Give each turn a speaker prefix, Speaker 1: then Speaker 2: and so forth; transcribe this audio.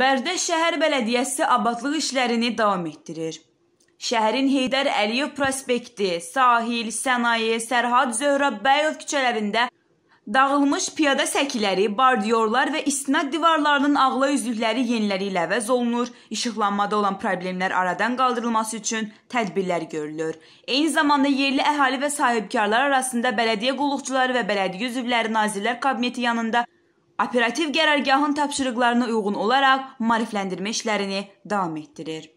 Speaker 1: Bərdə şəhər bələdiyyəsi abadlıq işlərini davam etdirir. Şəhərin Heydər Əliyev prospekti, Sahil, Sənaye, Sərhad Zöhrəbbəyov küçələrində dağılmış piyada səkiləri, bardiyorlar və istinad divarlarının ağla üzlükləri yeniləri ilə əvəz olunur. İşıqlanmada olan problemlər aradan qaldırılması üçün tədbirlər görülür. Eyni zamanda yerli əhali və sahibkarlar arasında bələdiyyə qulluqçuları və bələdiyyə üzvləri Nazirlər Kabineti yanında operativ qərargahın tapşırıqlarına uyğun olaraq maarifləndirmə işlərini davam etdirir.